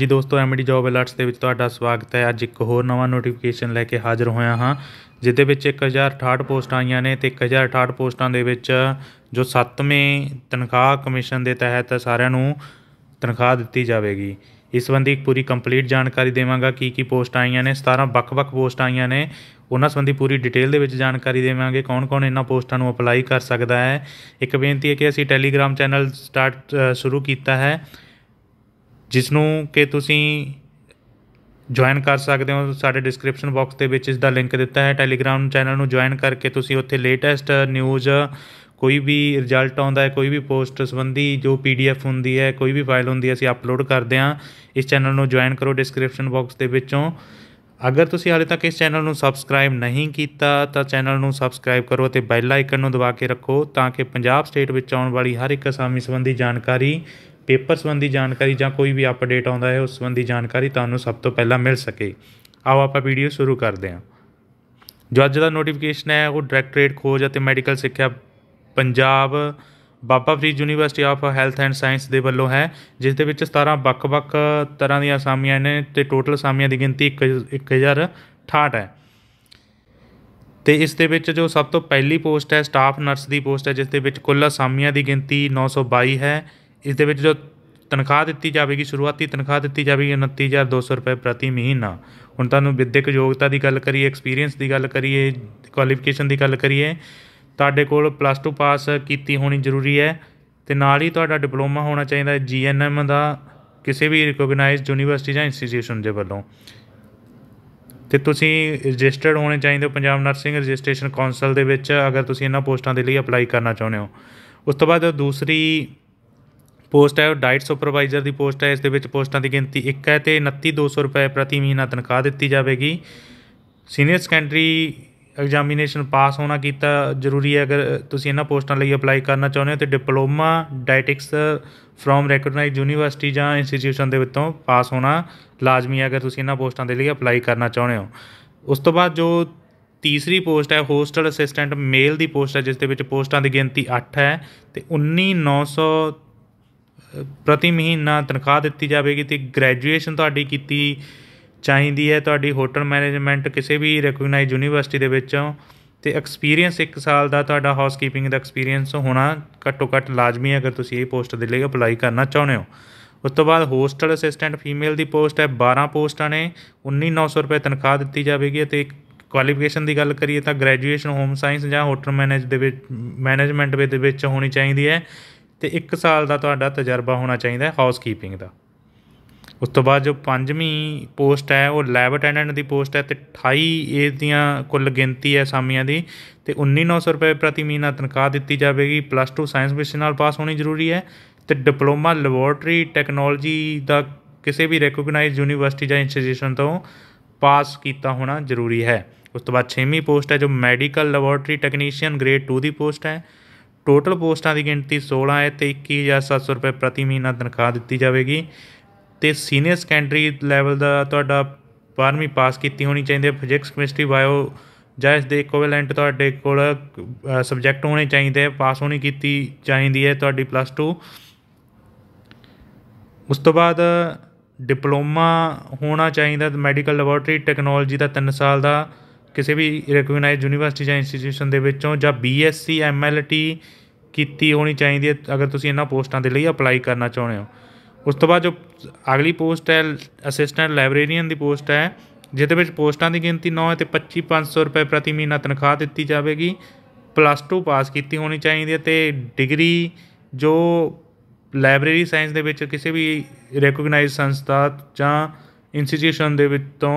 ਜੀ ਦੋਸਤੋ MD job alerts ਦੇ ਵਿੱਚ ਤੁਹਾਡਾ ਸਵਾਗਤ ਹੈ ਅੱਜ ਇੱਕ ਹੋਰ ਨਵਾਂ ਨੋਟੀਫਿਕੇਸ਼ਨ ਲੈ ਕੇ ਹਾਜ਼ਰ ਹੋਇਆ ਹਾਂ ਜਿਦੇ ਵਿੱਚ 1068 ਪੋਸਟਾਂ ਆਈਆਂ ਨੇ ਤੇ 1068 ਪੋਸਟਾਂ ਦੇ ਵਿੱਚ ਜੋ 7ਵੇਂ ਤਨਖਾਹ ਕਮਿਸ਼ਨ ਦੇ ਤਹਿਤ ਸਾਰਿਆਂ ਨੂੰ ਤਨਖਾਹ ਦਿੱਤੀ ਜਾਵੇਗੀ ਇਸ ਸੰਬੰਧੀ ਪੂਰੀ ਕੰਪਲੀਟ ਜਾਣਕਾਰੀ ਦੇਵਾਂਗਾ ਕੀ ਕੀ ਪੋਸਟ ਆਈਆਂ ਨੇ 17 ਵੱਖ-ਵੱਖ ਪੋਸਟ ਆਈਆਂ ਨੇ ਉਹਨਾਂ ਸੰਬੰਧੀ ਪੂਰੀ ਡਿਟੇਲ ਦੇ ਵਿੱਚ ਜਾਣਕਾਰੀ ਦੇਵਾਂਗੇ ਕੌਣ-ਕੌਣ ਇਹਨਾਂ ਪੋਸਟਾਂ ਨੂੰ ਅਪਲਾਈ ਕਰ ਸਕਦਾ ਹੈ ਇੱਕ ਬੇਨਤੀ ਹੈ ਕਿ ਅਸੀਂ ਟੈਲੀਗ੍ਰam ਚੈਨਲ ਸਟਾਰਟ ਸ਼ੁਰੂ ਕੀਤਾ ਹੈ ਜਿਸ ਨੂੰ ਕਿ ਤੁਸੀਂ ਜੁਆਇਨ ਕਰ ਸਕਦੇ ਹੋ ਸਾਡੇ ਡਿਸਕ੍ਰਿਪਸ਼ਨ ਬਾਕਸ ਦੇ ਵਿੱਚ ਇਸ ਦਾ ਲਿੰਕ ਦਿੱਤਾ ਹੈ ਟੈਲੀਗ੍ਰਾਮ ਚੈਨਲ ਨੂੰ ਜੁਆਇਨ ਕਰਕੇ ਤੁਸੀਂ ਉੱਥੇ ਲੇਟੈਸਟ ਨਿਊਜ਼ ਕੋਈ ਵੀ ਰਿਜ਼ਲਟ ਆਉਂਦਾ ਹੈ ਕੋਈ ਵੀ ਪੋਸਟ ਸੰਬੰਧੀ ਜੋ ਪੀਡੀਐਫ ਹੁੰਦੀ ਹੈ ਕੋਈ ਵੀ ਫਾਈਲ ਹੁੰਦੀ ਹੈ ਅਸੀਂ ਅਪਲੋਡ ਕਰਦੇ ਹਾਂ ਇਸ ਚੈਨਲ ਨੂੰ ਜੁਆਇਨ ਕਰੋ ਡਿਸਕ੍ਰਿਪਸ਼ਨ ਬਾਕਸ ਦੇ ਵਿੱਚੋਂ ਅਗਰ ਤੁਸੀਂ ਹਾਲੇ ਤੱਕ ਇਸ ਚੈਨਲ ਨੂੰ ਸਬਸਕ੍ਰਾਈਬ ਨਹੀਂ ਕੀਤਾ ਤਾਂ ਚੈਨਲ ਨੂੰ ਸਬਸਕ੍ਰਾਈਬ ਕਰੋ ਅਤੇ ਬੈਲ ਆਈਕਨ ਨੂੰ ਦਬਾ ਕੇ ਰੱਖੋ ਤਾਂ ਕਿ ਪੰਜਾਬ ਸਟੇਟ ਵਿੱਚ ਆਉਣ ਵਾਲੀ ਹਰ ਇੱਕ ਅਸਾਮੀ ਸੰਬੰਧੀ ਜਾਣਕਾਰੀ ਪੇਪਰ ਸੰਬੰਧੀ ਜਾਣਕਾਰੀ ਜਾਂ ਕੋਈ ਵੀ ਅਪਡੇਟ ਆਉਂਦਾ ਹੈ ਉਸ ਸੰਬੰਧੀ ਜਾਣਕਾਰੀ ਤੁਹਾਨੂੰ ਸਭ ਤੋਂ ਪਹਿਲਾਂ ਮਿਲ ਸਕੇ ਆਓ ਆਪਾਂ ਵੀਡੀਓ ਸ਼ੁਰੂ ਕਰਦੇ ਹਾਂ ਜੋ ਅੱਜ ਦਾ ਨੋਟੀਫਿਕੇਸ਼ਨ ਹੈ ਉਹ ਡਾਇਰੈਕਟਰੇਟ ਖੋਜ ਅਤੇ ਮੈਡੀਕਲ ਸਿੱਖਿਆ Punjab Baba Farid university of health and science ਦੇ ਵੱਲੋਂ ਹੈ ਜਿਸ ਦੇ ਵਿੱਚ 17 ਵੱਖ-ਵੱਖ ਤਰ੍ਹਾਂ ਦੀਆਂ ਅਸਾਮੀਆਂ ਨੇ ਤੇ ਟੋਟਲ ਅਸਾਮੀਆਂ ਦੀ ਗਿਣਤੀ 1068 ਹੈ ਤੇ ਇਸ ਦੇ ਵਿੱਚ ਜੋ ਸਭ ਤੋਂ ਪਹਿਲੀ ਪੋਸਟ ਹੈ ਸਟਾਫ ਨਰਸ ਦੀ ਪੋਸਟ ਹੈ ਜਿਸ ਦੇ ਵਿੱਚ ਕੁੱਲ ਅਸਾਮੀਆਂ ਦੀ ਗਿਣਤੀ 922 ਹੈ ਇਸ ਦੇ ਵਿੱਚ ਜੋ ਤਨਖਾਹ ਦਿੱਤੀ ਜਾਵੇਗੀ ਸ਼ੁਰੂਆਤੀ ਤਨਖਾਹ ਦਿੱਤੀ ਜਾਵੇਗੀ 29200 ਰੁਪਏ ਪ੍ਰਤੀ ਮਹੀਨਾ ਹੁਣ ਤੁਹਾਨੂੰ ਵਿਦਿਅਕ ਯੋਗਤਾ ਦੀ ਗੱਲ ਕਰੀਏ ਐਕਸਪੀਰੀਅੰਸ ਦੀ ਗੱਲ ਕਰੀਏ ਕੁਆਲੀਫਿਕੇਸ਼ਨ ਦੀ ਗੱਲ ਕਰੀਏ ਤੁਹਾਡੇ ਕੋਲ ਪਲੱਸ 2 ਪਾਸ ਕੀਤੀ ਹੋਣੀ ਜ਼ਰੂਰੀ ਹੈ ਤੇ ਨਾਲ ਹੀ ਤੁਹਾਡਾ ਡਿਪਲੋਮਾ ਹੋਣਾ ਚਾਹੀਦਾ ਹੈ ਜੀਐਨਐਮ ਦਾ ਕਿਸੇ ਵੀ ਰਿਕੋਗਨਾਈਜ਼ਡ ਯੂਨੀਵਰਸਿਟੀ ਜਾਂ ਇੰਸਟੀਚਿਊਸ਼ਨ ਦੇ ਵੱਲੋਂ ਤੇ ਤੁਸੀਂ ਰਜਿਸਟਰਡ ਹੋਣੇ ਚਾਹੀਦੇ ਹੋ ਪੰਜਾਬ ਨਰਸਿੰਗ ਰਜਿਸਟ੍ਰੇਸ਼ਨ ਕਾਉਂਸਲ ਦੇ ਵਿੱਚ ਅਗਰ ਤੁਸੀਂ ਇਹਨਾਂ ਪੋਸਟਾਂ ਦੇ ਲਈ ਅਪਲਾਈ ਕਰਨਾ ਚਾਹੁੰਦੇ ਹੋ ਉਸ ਤੋਂ ਬਾਅਦ ਦੂਸਰੀ ਪੋਸਟ ਹੈ ਉਹ ਡਾਈਟ ਸੁਪਰਵਾਈਜ਼ਰ ਦੀ ਪੋਸਟ ਹੈ ਇਸ ਦੇ ਵਿੱਚ ਪੋਸਟਾਂ ਦੀ ਗਿਣਤੀ 1 ਹੈ ਤੇ 29200 ਰੁਪਏ ਪ੍ਰਤੀ ਮਹੀਨਾ ਤਨਖਾਹ ਦਿੱਤੀ ਜਾਵੇਗੀ ਸੀਨੀਅਰ ਸੈਕੰਡਰੀ ਐਗਜ਼ਾਮੀਨੇਸ਼ਨ ਪਾਸ ਹੋਣਾ ਕੀਤਾ ਜ਼ਰੂਰੀ ਹੈ ਅਗਰ ਤੁਸੀਂ ਇਹਨਾਂ ਪੋਸਟਾਂ ਲਈ ਅਪਲਾਈ ਕਰਨਾ ਚਾਹੁੰਦੇ ਹੋ ਤੇ diploma dietetics from recognised university ਜਾਂ ਇੰਸਟੀਚਿਊਸ਼ਨ ਦੇ ਵਿੱਚੋਂ ਪਾਸ ਹੋਣਾ ਲਾਜ਼ਮੀ ਹੈ ਅਗਰ ਤੁਸੀਂ ਇਹਨਾਂ ਪੋਸਟਾਂ ਦੇ ਲਈ ਅਪਲਾਈ ਕਰਨਾ ਚਾਹੁੰਦੇ ਹੋ ਉਸ ਤੋਂ ਬਾਅਦ ਜੋ ਤੀਸਰੀ ਪੋਸਟ ਹੈ ਹੋਸਟਲ ਅਸਿਸਟੈਂਟ ਮੇਲ ਦੀ ਪੋਸਟ ਹੈ ਜਿਸ ਦੇ ਵਿੱਚ ਪੋਸਟਾਂ ਦੀ ਗਿਣਤੀ 8 ਹੈ ਤੇ 19900 ਪ੍ਰਤੀ ਮਹੀਨਾ ਤਨਖਾਹ ਦਿੱਤੀ ਜਾਵੇਗੀ ਤੇ ਗ੍ਰੈਜੂਏਸ਼ਨ ਤੁਹਾਡੀ ਕੀਤੀ ਚਾਹੀਦੀ ਹੈ ਤੁਹਾਡੀ ਹੋਟਲ ਮੈਨੇਜਮੈਂਟ ਕਿਸੇ ਵੀ ਰਿਕਗਨਾਈਜ਼ ਯੂਨੀਵਰਸਿਟੀ ਦੇ ਵਿੱਚੋਂ ਤੇ ਐਕਸਪੀਰੀਅੰਸ ਇੱਕ ਸਾਲ ਦਾ ਤੁਹਾਡਾ ਹਾਊਸਕੀਪਿੰਗ ਦਾ ਐਕਸਪੀਰੀਅੰਸ ਹੋਣਾ ਘੱਟੋ ਘੱਟ ਲਾਜ਼ਮੀ ਹੈ ਅਗਰ ਤੁਸੀਂ ਇਹ ਪੋਸਟ ਦੇ ਲਈ ਅਪਲਾਈ ਕਰਨਾ ਚਾਹੁੰਦੇ ਹੋ ਉਸ ਤੋਂ ਬਾਅਦ ਹੋਸਟਲ ਅਸਿਸਟੈਂਟ ਫੀਮੇਲ ਦੀ ਪੋਸਟ ਹੈ 12 ਪੋਸਟਾਂ ਨੇ 19900 ਰੁਪਏ ਤਨਖਾਹ ਦਿੱਤੀ ਜਾਵੇਗੀ ਤੇ ਕੁਆਲੀਫਿਕੇਸ਼ਨ ਦੀ ਗੱਲ ਕਰੀਏ ਤਾਂ ਗ੍ਰੈਜੂਏਸ਼ਨ ਹੋਮ ਸਾਇੰਸ ਜਾਂ ਹੋਟਲ ਮੈਨੇਜ ਦੇ ਵਿੱਚ ਮੈਨੇਜਮੈਂਟ ਦੇ ਵਿੱਚ ਹੋਣੀ ਚਾਹੀਦੀ ਹੈ ਤੇ 1 ਸਾਲ ਦਾ ਤੁਹਾਡਾ ਤਜਰਬਾ ਹੋਣਾ ਚਾਹੀਦਾ ਹੈ ਹਾਊਸ ਕੀਪਿੰਗ ਦਾ ਉਸ ਤੋਂ ਬਾਅਦ ਜੋ ਪੰਜਵੀਂ ਪੋਸਟ ਹੈ ਉਹ ਲੈਬ ਅਟੈਂਡੈਂਟ ਦੀ ਪੋਸਟ ਹੈ ਤੇ 28 ਇਹ ਦੀਆਂ ਕੁੱਲ ਗਿਣਤੀ ਹੈ ਸਾਮੀਆਂ ਦੀ ਤੇ 19900 ਰੁਪਏ ਪ੍ਰਤੀ ਮਹੀਨਾ ਤਨਖਾਹ ਦਿੱਤੀ ਜਾਵੇਗੀ ਪਲੱਸ 2 ਸਾਇੰਸ ਵਿਸ਼ੇ ਨਾਲ ਪਾਸ ਹੋਣੀ ਜ਼ਰੂਰੀ ਹੈ ਤੇ ਡਿਪਲੋਮਾ ਲੈਬੋਰਟਰੀ ਟੈਕਨੋਲੋਜੀ ਦਾ ਕਿਸੇ ਵੀ ਰੈਕੋਗਨਾਈਜ਼ਡ ਯੂਨੀਵਰਸਿਟੀ ਜਾਂ ਇੰਸਟੀਟਿਊਸ਼ਨ ਤੋਂ ਪਾਸ ਕੀਤਾ ਹੋਣਾ ਜ਼ਰੂਰੀ ਹੈ ਉਸ ਤੋਂ ਬਾਅਦ 6ਵੀਂ ਪੋਸਟ ਹੈ ਜੋ ਮੈਡੀਕਲ ਲੈਬੋਰਟਰੀ ਟੈਕਨੀਸ਼ੀਅਨ ਗ੍ਰੇਡ 2 ਦੀ ਪੋਸਟ ਹੈ ਟੋਟਲ ਪੋਸਟਾਂ ਦੀ ਗਿਣਤੀ 16 ਹੈ ਤੇ 21700 ਰੁਪਏ ਪ੍ਰਤੀ ਮਹੀਨਾ ਤਨਖਾਹ ਦਿੱਤੀ ਜਾਵੇਗੀ ਤੇ ਸੀਨੀਅਰ ਸੈਕੰਡਰੀ ਲੈਵਲ ਦਾ ਤੁਹਾਡਾ 12ਵੀਂ ਪਾਸ ਕੀਤੀ ਹੋਣੀ ਚਾਹੀਦੀ ਹੈ ਫਿਜ਼ਿਕਸ ਕੈਮਿਸਟਰੀ ਬਾਇਓ ਜਾਂ ਇਸ ਦੇ ਇਕੁਇਵਲੈਂਟ ਤੁਹਾਡੇ ਕੋਲ ਸਬਜੈਕਟ ਹੋਣੇ ਚਾਹੀਦੇ ਪਾਸ ਹੋਣੀ ਕੀਤੀ ਚਾਹੀਦੀ ਹੈ ਤੁਹਾਡੀ ਪਲੱਸ 2 ਉਸ ਤੋਂ ਬਾਅਦ ਡਿਪਲੋਮਾ ਹੋਣਾ ਚਾਹੀਦਾ ਮੈਡੀਕਲ ਲੈਬੋਰੇਟਰੀ ਟੈਕਨੋਲੋਜੀ ਦਾ 3 ਸਾਲ ਦਾ ਕਿਸੇ ਵੀ ਰਿਕਗਨਾਈਜ਼ਡ ਯੂਨੀਵਰਸਿਟੀ ਜਾਂ ਇੰਸਟੀਟਿਊਸ਼ਨ ਦੇ ਵਿੱਚੋਂ ਜਾਂ ਬੀਐਸਸੀ ਐਮਐਲਟੀ ਕੀਤੀ ਹੋਣੀ ਚਾਹੀਦੀ ਹੈ ਅਗਰ ਤੁਸੀਂ ਇਹਨਾਂ ਪੋਸਟਾਂ ਦੇ ਲਈ ਅਪਲਾਈ ਕਰਨਾ ਚਾਹੁੰਦੇ ਹੋ ਉਸ ਤੋਂ ਬਾਅਦ ਜੋ ਅਗਲੀ ਪੋਸਟ ਹੈ ਅਸਿਸਟੈਂਟ ਲਾਇਬ੍ਰੇਰੀਅਨ ਦੀ ਪੋਸਟ ਹੈ ਜਿਹਦੇ ਵਿੱਚ ਪੋਸਟਾਂ ਦੀ ਗਿਣਤੀ 9 ਤੇ 25500 ਰੁਪਏ ਪ੍ਰਤੀ ਮਹੀਨਾ ਤਨਖਾਹ ਦਿੱਤੀ ਜਾਵੇਗੀ ਪਲੱਸ 2 ਪਾਸ ਕੀਤੀ ਹੋਣੀ ਚਾਹੀਦੀ ਹੈ ਤੇ ਡਿਗਰੀ ਜੋ ਲਾਇਬ੍ਰੇਰੀ ਸਾਇੰਸ ਦੇ ਵਿੱਚ ਕਿਸੇ ਵੀ ਰੈਕੋਗਨਾਈਜ਼ਡ ਸੰਸਥਾ ਜਾਂ ਇੰਸਟੀਟਿਊਸ਼ਨ ਦੇ ਵਿੱਚ ਤੋਂ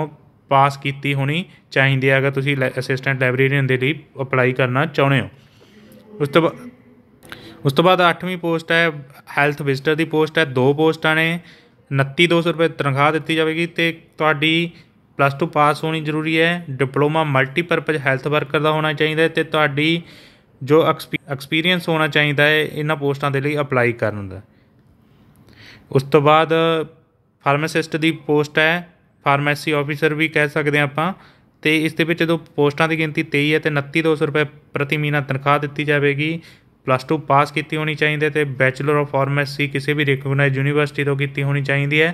ਪਾਸ ਕੀਤੀ ਹੋਣੀ ਚਾਹੀਦੀ ਹੈ ਅਗਰ ਤੁਸੀਂ ਅਸਿਸਟੈਂਟ ਲਾਇਬ੍ਰੇਰੀਅਨ ਦੇ ਲਈ ਅਪਲਾਈ ਕਰਨਾ ਚਾਹੁੰਦੇ ਹੋ ਉਸ ਤੋਂ ਬਾਅਦ ਉਸ ਤੋਂ ਬਾਅਦ 8ਵੀਂ ਪੋਸਟ ਹੈ ਹੈਲਥ ਵਿਜ਼ਟਰ ਦੀ ਪੋਸਟ ਹੈ ਦੋ ਪੋਸਟਾਂ ਨੇ 29200 ਰੁਪਏ ਤਨਖਾਹ ਦਿੱਤੀ ਜਾਵੇਗੀ ਤੇ ਤੁਹਾਡੀ ਪਲੱਸ 2 ਪਾਸ ਹੋਣੀ ਜ਼ਰੂਰੀ ਹੈ ਡਿਪਲੋਮਾ ਮਲਟੀਪਰਪਸ ਹੈਲਥ ਵਰਕਰ ਦਾ ਹੋਣਾ ਚਾਹੀਦਾ ਹੈ ਤੇ ਤੁਹਾਡੀ ਜੋ ਐਕਸਪੀਰੀਅੰਸ ਹੋਣਾ ਚਾਹੀਦਾ ਹੈ ਇਹਨਾਂ ਪੋਸਟਾਂ ਦੇ ਲਈ ਅਪਲਾਈ ਕਰਨ ਦਾ ਉਸ ਤੋਂ ਬਾਅਦ ਫਾਰਮਾਸਿਸਟ ਦੀ ਪੋਸਟ ਹੈ ਫਾਰਮੇਸੀ ਆਫੀਸਰ ਵੀ ਕਹਿ ਸਕਦੇ ਆ ਆਪਾਂ ਤੇ ਇਸ ਦੇ ਵਿੱਚ ਜਦੋਂ ਪੋਸਟਾਂ ਦੀ ਗਿਣਤੀ 23 ਹੈ ਤੇ 29200 ਰੁਪਏ ਪ੍ਰਤੀ ਮਹੀਨਾ ਤਨਖਾਹ ਦਿੱਤੀ ਜਾਵੇਗੀ ਪਲੱਸ 2 ਪਾਸ ਕੀਤੀ ਹੋਣੀ ਚਾਹੀਦੀ ਹੈ ਬੈਚਲਰ ਆਫ ਫਾਰਮੇਸੀ ਕਿਸੇ ਵੀ ਰਿਕਗਨਾਈਜ਼ਡ ਯੂਨੀਵਰਸਿਟੀ ਤੋਂ ਕੀਤੀ ਹੋਣੀ ਚਾਹੀਦੀ ਹੈ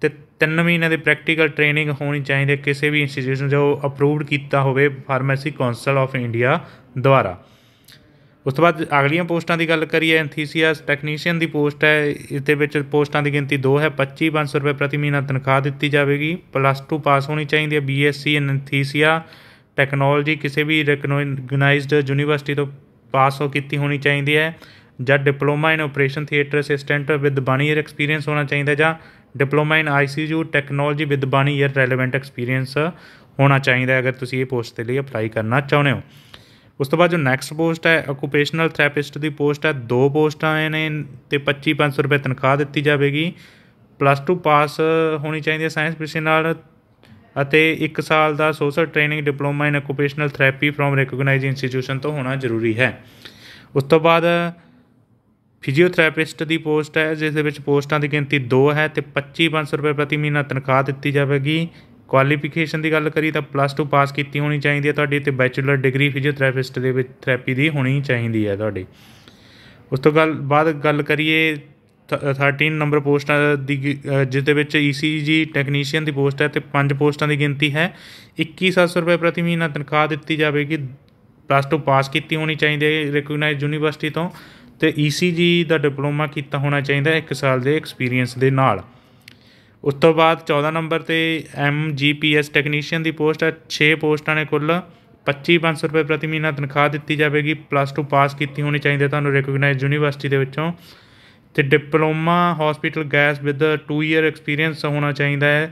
ਤੇ 3 ਮਹੀਨੇ ਦੀ ਪ੍ਰੈਕਟੀਕਲ ਟ੍ਰੇਨਿੰਗ ਹੋਣੀ ਚਾਹੀਦੀ ਹੈ ਕਿਸੇ ਵੀ ਇੰਸਟੀਚਿਊਸ਼ਨ ਜੋ ਅਪਰੂਵਡ ਕੀਤਾ ਹੋਵੇ ਫਾਰਮੇਸੀ ਕਾਉਂਸਲ ਆਫ ਇੰਡੀਆ ਦੁਆਰਾ ਉਸ ਤੋਂ ਬਾਅਦ ਅਗਲੀਆਂ ਪੋਸਟਾਂ ਦੀ ਗੱਲ ਕਰੀਏ ਐਂਥੀਸੀਆਸ ਟੈਕਨੀਸ਼ੀਅਨ ਦੀ ਪੋਸਟ ਹੈ ਇਸ ਦੇ ਵਿੱਚ ਪੋਸਟਾਂ ਦੀ ਗਿਣਤੀ 2 ਹੈ 25500 ਰੁਪਏ ਪ੍ਰਤੀ ਮਹੀਨਾ ਤਨਖਾਹ ਦਿੱਤੀ ਜਾਵੇਗੀ ਪਲੱਸ 2 ਪਾਸ ਹੋਣੀ ਚਾਹੀਦੀ ਹੈ ਬੀਐਸਸੀ ਇਨ ਐਂਥੀਸੀਆ ਟੈਕਨੋਲੋਜੀ ਕਿਸੇ ਵੀ ਰੈਕਗਨਾਈਜ਼ਡ ਯੂਨੀਵਰਸਿਟੀ ਤੋਂ ਪਾਸ ਹੋ ਕੀਤੀ ਹੋਣੀ ਚਾਹੀਦੀ ਹੈ ਜਾਂ diploma in operation theatre assistant with 1 year experience ਹੋਣਾ ਚਾਹੀਦਾ ਜਾਂ diploma in ICU technology with 1 year relevant experience ਹੋਣਾ ਚਾਹੀਦਾ ਅਗਰ ਤੁਸੀਂ ਇਹ ਪੋਸਟ ਦੇ ਲਈ ਅਪਲਾਈ ਕਰਨਾ ਚਾਹੁੰਦੇ ਹੋ ਉਸ ਤੋਂ ਬਾਅਦ ਜੋ ਨੈਕਸਟ ਪੋਸਟ ਹੈ ਆਕੂਪੇਸ਼ਨਲ ਥੈਰੇਪਿਸਟ ਦੀ ਪੋਸਟ ਹੈ ਦੋ ਪੋਸਟਾਂ ਨੇ ਤੇ 25500 ਰੁਪਏ ਤਨਖਾਹ ਦਿੱਤੀ ਜਾਵੇਗੀ ਪਲੱਸ 2 ਪਾਸ ਹੋਣੀ ਚਾਹੀਦੀ ਹੈ ਸਾਇੰਸ ਵਿਸ਼ੇ ਨਾਲ ਅਤੇ 1 ਸਾਲ ਦਾ social training diploma in occupational therapy from recognised institution ਤੋਂ ਹੋਣਾ ਜ਼ਰੂਰੀ ਹੈ ਉਸ ਤੋਂ ਬਾਅਦ ਫਿਜ਼ੀਓਥੈਰੇਪਿਸਟ ਦੀ ਪੋਸਟ ਹੈ ਜਿਸ ਦੇ ਵਿੱਚ ਪੋਸਟਾਂ ਦੀ ਗਿਣਤੀ 2 ਹੈ ਤੇ 25500 ਰੁਪਏ ਪ੍ਰਤੀ ਮਹੀਨਾ ਤਨਖਾਹ ਦਿੱਤੀ ਜਾਵੇਗੀ ਕੁਆਲੀਫਿਕੇਸ਼ਨ ਦੀ ਗੱਲ ਕਰੀ ਤਾਂ ਪਲੱਸ 2 ਪਾਸ ਕੀਤੀ ਹੋਣੀ ਚਾਹੀਦੀ ਹੈ ਤੁਹਾਡੀ ਤੇ ਬੈਚਲਰ ਡਿਗਰੀ ਫਿਜ਼ੀਓਥੈਰੇਪਿਸਟ ਦੇ ਵਿੱਚ ਥੈਰੇਪੀ ਦੀ ਹੋਣੀ ਚਾਹੀਦੀ ਹੈ ਤੁਹਾਡੀ ਉਸ ਤੋਂ ਗੱਲ ਬਾਅਦ ਗੱਲ ਕਰੀਏ 13 ਨੰਬਰ ਪੋਸਟਾਂ ਦੀ ਜਿਸ ਦੇ ਵਿੱਚ e ECG ਟੈਕਨੀਸ਼ੀਅਨ ਦੀ ਪੋਸਟ ਹੈ ਤੇ ਪੰਜ ਪੋਸਟਾਂ ਦੀ ਗਿਣਤੀ ਹੈ 21700 ਰੁਪਏ ਪ੍ਰਤੀ ਮਹੀਨਾ ਤਨਖਾਹ ਦਿੱਤੀ ਜਾਵੇਗੀ ਪਲੱਸ 2 ਪਾਸ ਕੀਤੀ ਹੋਣੀ ਚਾਹੀਦੀ ਹੈ ਰਿਕਗਨਾਈਜ਼ਡ ਯੂਨੀਵਰਸਿਟੀ ਤੋਂ ਤੇ ECG ਦਾ ਡਿਪਲੋਮਾ ਕੀਤਾ ਹੋਣਾ ਚਾਹੀਦਾ ਹੈ 1 ਸਾਲ ਦੇ ਐਕਸਪੀਰੀਅੰਸ ਦੇ ਨਾਲ ਉਸ ਤੋਂ ਬਾਅਦ 14 ਨੰਬਰ 'ਤੇ M G P S technician ਦੀ ਪੋਸਟ ਹੈ 6 ਪੋਸਟਾਂ ਨੇ ਕੁੱਲ 25500 ਰੁਪਏ ਪ੍ਰਤੀ ਮਹੀਨਾ ਤਨਖਾਹ ਦਿੱਤੀ ਜਾਵੇਗੀ ਪਲੱਸ 2 ਪਾਸ ਕੀਤੀ ਹੋਣੀ ਚਾਹੀਦੀ ਹੈ ਤੁਹਾਨੂੰ ਰਿਕੋਗਨਾਈਜ਼ ਯੂਨੀਵਰਸਿਟੀ ਦੇ ਵਿੱਚੋਂ ਤੇ diploma hospital gas with 2 year experience ਹੋਣਾ ਚਾਹੀਦਾ ਹੈ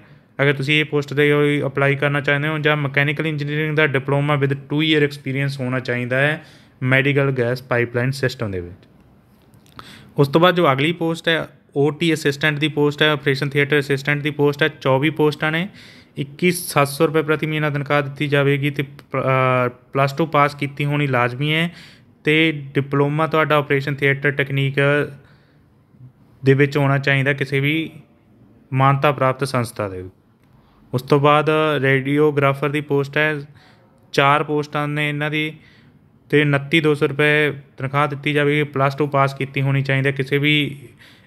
ਅਗਰ ਤੁਸੀਂ ਇਹ ਪੋਸਟ ਦੇ ਲਈ ਅਪਲਾਈ ਕਰਨਾ ਚਾਹੁੰਦੇ ਹੋ ਜਾਂ ਮਕੈਨੀਕਲ ਇੰਜੀਨੀਅਰਿੰਗ ਦਾ ਡਿਪਲੋਮਾ ਵਿਦ 2 ਇਅਰ ਐਕਸਪੀਰੀਅੰਸ ਹੋਣਾ ਚਾਹੀਦਾ ਹੈ ਮੈਡੀਕਲ ਗੈਸ ਪਾਈਪਲਾਈਨ ਸਿਸਟਮ ਦੇ ਵਿੱਚ ਉਸ ਤੋਂ ਬਾਅਦ ਜੋ ਅਗਲੀ ਪੋਸਟ ਹੈ ਓਟੀ ਅਸਿਸਟੈਂਟ ਦੀ ਪੋਸਟ ਹੈ ਆਪਰੇਸ਼ਨ ਥੀਏਟਰ ਅਸਿਸਟੈਂਟ ਦੀ ਪੋਸਟ ਹੈ 24 ਪੋਸਟਾਂ ਨੇ 21700 ਰੁਪਏ ਪ੍ਰਤੀ ਮਹੀਨਾ ਤਨਖਾਹ ਦਿੱਤੀ ਜਾਵੇਗੀ ਤੇ ਪਲੱਸ 2 ਪਾਸ ਕੀਤੀ ਹੋਣੀ ਲਾਜ਼ਮੀ ਹੈ ਤੇ ਡਿਪਲੋਮਾ ਤੁਹਾਡਾ ਆਪਰੇਸ਼ਨ ਥੀਏਟਰ ਟੈਕਨੀਕ ਦੇ ਵਿੱਚ ਹੋਣਾ ਚਾਹੀਦਾ ਕਿਸੇ ਵੀ ਮਾਨਤਾ ਪ੍ਰਾਪਤ ਸੰਸਥਾ ਦੇ ਉਸ ਤੋਂ ਬਾਅਦ ਰੇਡੀਓਗ੍ਰਾਫਰ ਦੀ ਪੋਸਟ ਹੈ ਚਾਰ ਪੋਸਟਾਂ ਨੇ ਇਹਨਾਂ ਦੀ ਤੇ 29200 ਰੁਪਏ ਤਨਖਾਹ ਦਿੱਤੀ ਜਾਵੇਗੀ ਪਲੱਸ 2 ਪਾਸ ਕੀਤੀ ਹੋਣੀ ਚਾਹੀਦੀ ਕਿਸੇ ਵੀ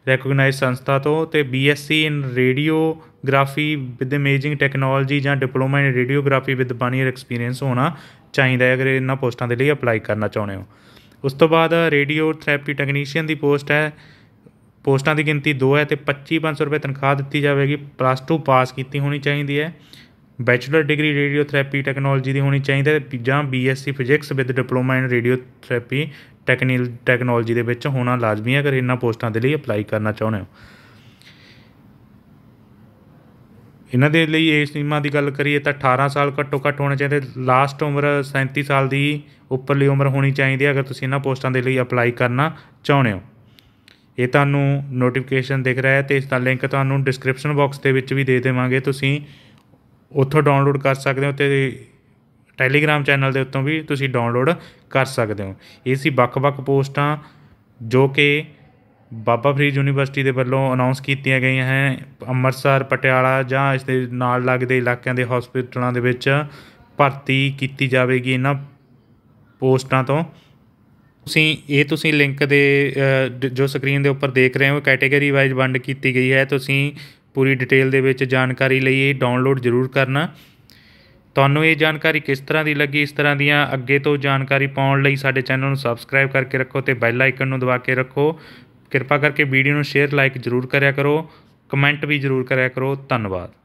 ਰੈਕੋਗਨਾਈਜ਼ਡ ਸੰਸਥਾ ਤੋਂ ਤੇ BSc in radiography with imaging technology ਜਾਂ diploma in radiography with 1 year experience ਹੋਣਾ ਚਾਹੀਦਾ ਹੈ ਅਗਰ ਇਹਨਾਂ ਪੋਸਟਾਂ ਦੇ ਲਈ ਅਪਲਾਈ ਕਰਨਾ ਚਾਹੁੰਦੇ ਹੋ ਉਸ ਤੋਂ ਬਾਅਦ ਰੇਡੀਓ ਥੈਰੇਪੀ ਟੈਕਨੀਸ਼ੀਅਨ ਦੀ ਪੋਸਟ ਹੈ ਪੋਸਟਾਂ ਦੀ ਗਿਣਤੀ 2 ਹੈ ਤੇ 25500 ਰੁਪਏ ਤਨਖਾਹ ਦਿੱਤੀ ਜਾਵੇਗੀ ਪਲੱਸ 2 ਪਾਸ ਕੀਤੀ ਹੋਣੀ ਚਾਹੀਦੀ ਹੈ ਬੈਚਲਰ ਡਿਗਰੀ ਰੇਡੀਓਥੈਰੇਪੀ ਟੈਕਨੋਲੋਜੀ ਦੀ ਹੋਣੀ ਚਾਹੀਦੀ ਹੈ ਜਾਂ BSc physics with diploma in radiotherapy technical technology ਦੇ ਵਿੱਚ ਹੋਣਾ ਲਾਜ਼ਮੀ ਹੈ ਅਗਰ ਇਹਨਾਂ ਪੋਸਟਾਂ ਦੇ ਲਈ ਅਪਲਾਈ ਕਰਨਾ ਚਾਹੁੰਦੇ ਹੋ ਇਹਨਾਂ ਦੇ ਲਈ ਇਸ ਸੀਮਾ ਦੀ ਗੱਲ ਕਰੀਏ ਤਾਂ 18 ਸਾਲ ਘੱਟੋ ਘੱਟ ਹੋਣਾ ਚਾਹੀਦਾ ਲਾਸਟ ਉਮਰ 37 ਸਾਲ ਦੀ ਉੱਪਰਲੀ ਉਮਰ ਹੋਣੀ ਚਾਹੀਦੀ ਹੈ ਅਗਰ ਤੁਸੀਂ ਇਹਨਾਂ ਪੋਸਟਾਂ ਦੇ ਲਈ ਅਪਲਾਈ ਕਰਨਾ ਚਾਹੁੰਦੇ ਹੋ ਇਹ ਤੁਹਾਨੂੰ ਨੋਟੀਫਿਕੇਸ਼ਨ ਦਿਖ ਰਿਹਾ ਹੈ ਤੇ ਇਸ ਦਾ ਲਿੰਕ ਤੁਹਾਨੂੰ ਡਿਸਕ੍ਰਿਪਸ਼ਨ ਬਾਕਸ ਦੇ ਵਿੱਚ ਵੀ ਦੇ ਦੇਵਾਂਗੇ ਤੁਸੀਂ ਉੱਥੋਂ ਡਾਊਨਲੋਡ ਕਰ ਸਕਦੇ ਹੋ ਤੇ ਟੈਲੀਗ੍ਰਾਮ ਚੈਨਲ ਦੇ ਉੱਤੋਂ ਵੀ ਤੁਸੀਂ ਡਾਊਨਲੋਡ ਕਰ ਸਕਦੇ ਹੋ ਇਹ ਸੀ ਵੱਖ-ਵੱਖ ਪੋਸਟਾਂ ਜੋ ਕਿ ਬਾਬਾ ਫਰੀਦ ਯੂਨੀਵਰਸਿਟੀ ਦੇ ਵੱਲੋਂ ਅਨਾਉਂਸ ਕੀਤੀਆਂ ਗਈਆਂ ਹੈ ਅੰਮ੍ਰਿਤਸਰ ਪਟਿਆਲਾ ਜਾਂ ਇਸ ਦੇ ਨਾਲ ਲੱਗਦੇ ਇਲਾਕਿਆਂ ਦੇ ਹਸਪੀਟਲਾਂ ਦੇ ਵਿੱਚ ਭਰਤੀ ਕੀਤੀ ਜਾਵੇਗੀ ਇਹਨਾਂ ਪੋਸਟਾਂ ਤੋਂ ਤੁਸੀਂ ਇਹ ਤੁਸੀਂ ਲਿੰਕ ਦੇ ਜੋ ਸਕਰੀਨ ਦੇ ਉੱਪਰ ਦੇਖ ਰਹੇ ਹੋ ਕੈਟਾਗਰੀ ਵਾਈਜ਼ ਵੰਡ ਕੀਤੀ ਗਈ ਹੈ ਤੁਸੀਂ ਪੂਰੀ ਡਿਟੇਲ ਦੇ ਵਿੱਚ ਜਾਣਕਾਰੀ ਲਈ ਇਹ ਡਾਊਨਲੋਡ ਜ਼ਰੂਰ ਕਰਨਾ ਤੁਹਾਨੂੰ ਇਹ ਜਾਣਕਾਰੀ ਕਿਸ ਤਰ੍ਹਾਂ ਦੀ ਲੱਗੀ ਇਸ ਤਰ੍ਹਾਂ ਦੀਆਂ ਅੱਗੇ ਤੋਂ ਜਾਣਕਾਰੀ ਪਾਉਣ ਲਈ ਸਾਡੇ ਚੈਨਲ ਨੂੰ ਸਬਸਕ੍ਰਾਈਬ ਕਰਕੇ ਰੱਖੋ ਤੇ ਬੈਲ ਆਈਕਨ ਨੂੰ ਦਬਾ ਕੇ ਰੱਖੋ ਕਿਰਪਾ ਕਰਕੇ ਵੀਡੀਓ ਨੂੰ ਸ਼ੇਅਰ ਲਾਈਕ ਜ਼ਰੂਰ ਕਰਿਆ ਕਰੋ ਕਮੈਂਟ ਵੀ ਜ਼ਰੂਰ ਕਰਿਆ ਕਰੋ ਧੰਨਵਾਦ